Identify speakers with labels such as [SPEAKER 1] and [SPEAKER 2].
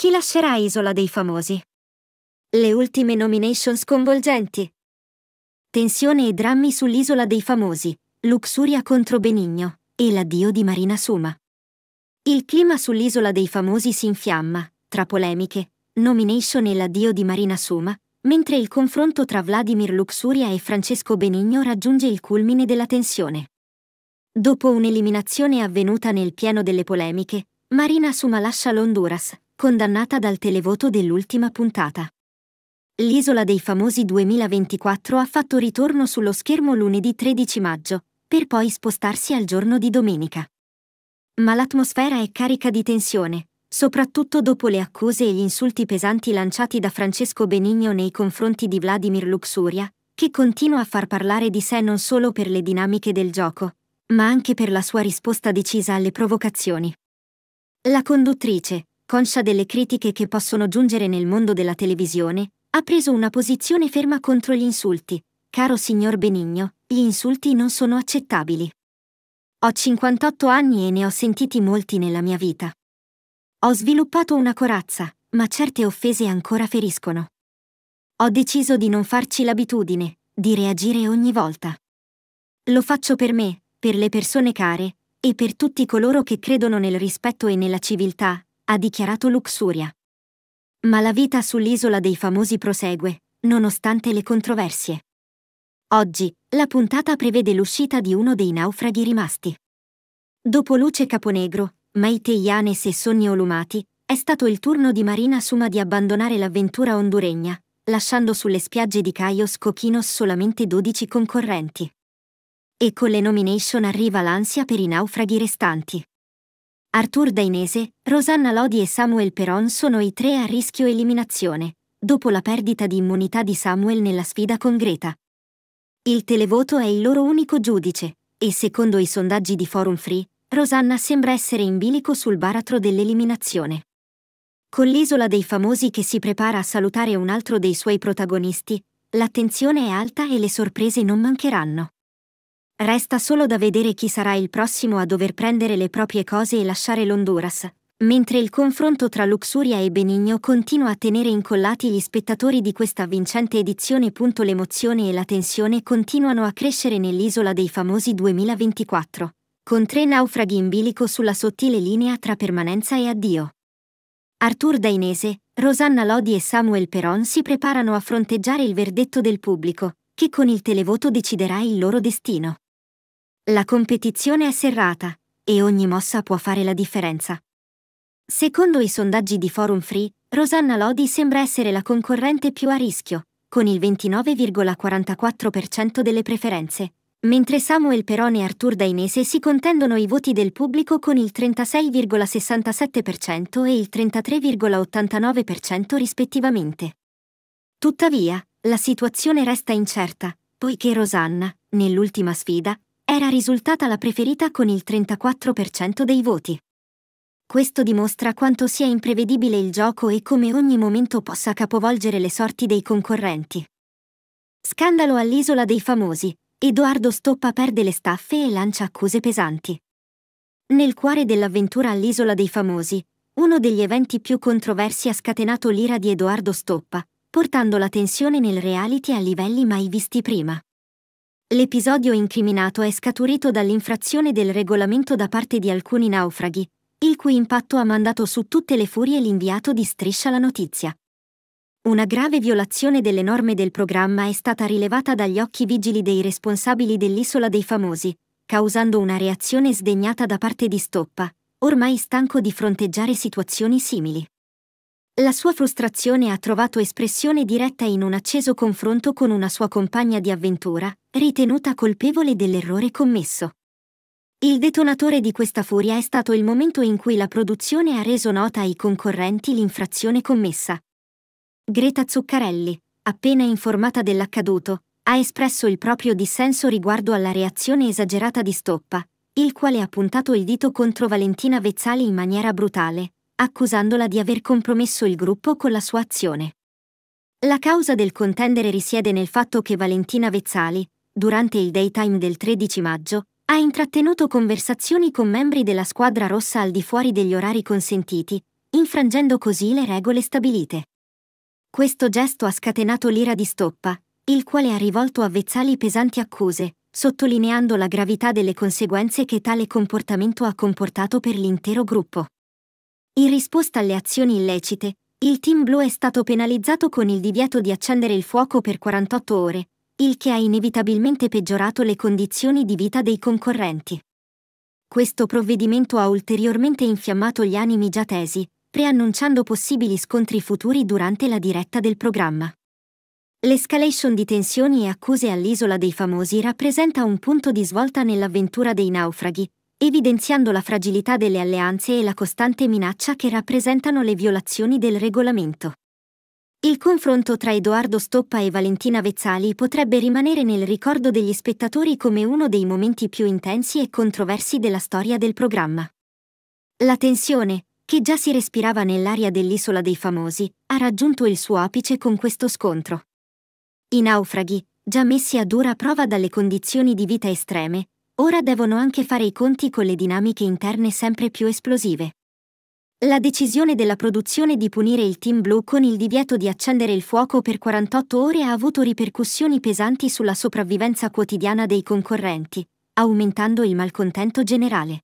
[SPEAKER 1] Chi lascerà Isola dei Famosi? Le ultime nomination sconvolgenti. Tensione e drammi sull'Isola dei Famosi, Luxuria contro Benigno e l'addio di Marina Suma. Il clima sull'Isola dei Famosi si infiamma, tra polemiche, nomination e l'addio di Marina Suma, mentre il confronto tra Vladimir Luxuria e Francesco Benigno raggiunge il culmine della tensione. Dopo un'eliminazione avvenuta nel pieno delle polemiche, Marina Suma lascia l'Honduras, condannata dal televoto dell'ultima puntata. L'isola dei famosi 2024 ha fatto ritorno sullo schermo lunedì 13 maggio, per poi spostarsi al giorno di domenica. Ma l'atmosfera è carica di tensione, soprattutto dopo le accuse e gli insulti pesanti lanciati da Francesco Benigno nei confronti di Vladimir Luxuria, che continua a far parlare di sé non solo per le dinamiche del gioco, ma anche per la sua risposta decisa alle provocazioni. La conduttrice, conscia delle critiche che possono giungere nel mondo della televisione, ha preso una posizione ferma contro gli insulti. Caro signor Benigno, gli insulti non sono accettabili. Ho 58 anni e ne ho sentiti molti nella mia vita. Ho sviluppato una corazza, ma certe offese ancora feriscono. Ho deciso di non farci l'abitudine, di reagire ogni volta. Lo faccio per me, per le persone care, e per tutti coloro che credono nel rispetto e nella civiltà, ha dichiarato Luxuria. Ma la vita sull'isola dei famosi prosegue, nonostante le controversie. Oggi, la puntata prevede l'uscita di uno dei naufraghi rimasti. Dopo Luce Caponegro, Maite Ianes e Sogni Olumati, è stato il turno di Marina Suma di abbandonare l'avventura honduregna, lasciando sulle spiagge di Caios Coquinos solamente 12 concorrenti. E con le nomination arriva l'ansia per i naufraghi restanti. Artur Dainese, Rosanna Lodi e Samuel Peron sono i tre a rischio eliminazione, dopo la perdita di immunità di Samuel nella sfida con Greta. Il televoto è il loro unico giudice, e secondo i sondaggi di Forum Free, Rosanna sembra essere in bilico sul baratro dell'eliminazione. Con l'isola dei famosi che si prepara a salutare un altro dei suoi protagonisti, l'attenzione è alta e le sorprese non mancheranno. Resta solo da vedere chi sarà il prossimo a dover prendere le proprie cose e lasciare l'Honduras, mentre il confronto tra Luxuria e Benigno continua a tenere incollati gli spettatori di questa vincente edizione. L'emozione e la tensione continuano a crescere nell'isola dei famosi 2024, con tre naufraghi in bilico sulla sottile linea tra permanenza e addio. Artur Dainese, Rosanna Lodi e Samuel Peron si preparano a fronteggiare il verdetto del pubblico, che con il televoto deciderà il loro destino. La competizione è serrata e ogni mossa può fare la differenza. Secondo i sondaggi di Forum Free, Rosanna Lodi sembra essere la concorrente più a rischio, con il 29,44% delle preferenze, mentre Samuel Perone e Artur Dainese si contendono i voti del pubblico con il 36,67% e il 33,89% rispettivamente. Tuttavia, la situazione resta incerta, poiché Rosanna, nell'ultima sfida, era risultata la preferita con il 34% dei voti. Questo dimostra quanto sia imprevedibile il gioco e come ogni momento possa capovolgere le sorti dei concorrenti. Scandalo all'isola dei famosi. Edoardo Stoppa perde le staffe e lancia accuse pesanti. Nel cuore dell'avventura all'isola dei famosi, uno degli eventi più controversi ha scatenato l'ira di Edoardo Stoppa, portando la tensione nel reality a livelli mai visti prima. L'episodio incriminato è scaturito dall'infrazione del regolamento da parte di alcuni naufraghi, il cui impatto ha mandato su tutte le furie l'inviato di Striscia la Notizia. Una grave violazione delle norme del programma è stata rilevata dagli occhi vigili dei responsabili dell'Isola dei Famosi, causando una reazione sdegnata da parte di Stoppa, ormai stanco di fronteggiare situazioni simili. La sua frustrazione ha trovato espressione diretta in un acceso confronto con una sua compagna di avventura, ritenuta colpevole dell'errore commesso. Il detonatore di questa furia è stato il momento in cui la produzione ha reso nota ai concorrenti l'infrazione commessa. Greta Zuccarelli, appena informata dell'accaduto, ha espresso il proprio dissenso riguardo alla reazione esagerata di Stoppa, il quale ha puntato il dito contro Valentina Vezzali in maniera brutale, accusandola di aver compromesso il gruppo con la sua azione. La causa del contendere risiede nel fatto che Valentina Vezzali, durante il daytime del 13 maggio, ha intrattenuto conversazioni con membri della squadra rossa al di fuori degli orari consentiti, infrangendo così le regole stabilite. Questo gesto ha scatenato l'ira di Stoppa, il quale ha rivolto a Vezzali pesanti accuse, sottolineando la gravità delle conseguenze che tale comportamento ha comportato per l'intero gruppo. In risposta alle azioni illecite, il team blu è stato penalizzato con il divieto di accendere il fuoco per 48 ore, il che ha inevitabilmente peggiorato le condizioni di vita dei concorrenti. Questo provvedimento ha ulteriormente infiammato gli animi già tesi, preannunciando possibili scontri futuri durante la diretta del programma. L'escalation di tensioni e accuse all'isola dei famosi rappresenta un punto di svolta nell'avventura dei naufraghi, evidenziando la fragilità delle alleanze e la costante minaccia che rappresentano le violazioni del regolamento. Il confronto tra Edoardo Stoppa e Valentina Vezzali potrebbe rimanere nel ricordo degli spettatori come uno dei momenti più intensi e controversi della storia del programma. La tensione, che già si respirava nell'aria dell'Isola dei Famosi, ha raggiunto il suo apice con questo scontro. I naufraghi, già messi a dura prova dalle condizioni di vita estreme, ora devono anche fare i conti con le dinamiche interne sempre più esplosive. La decisione della produzione di punire il team Blue con il divieto di accendere il fuoco per 48 ore ha avuto ripercussioni pesanti sulla sopravvivenza quotidiana dei concorrenti, aumentando il malcontento generale.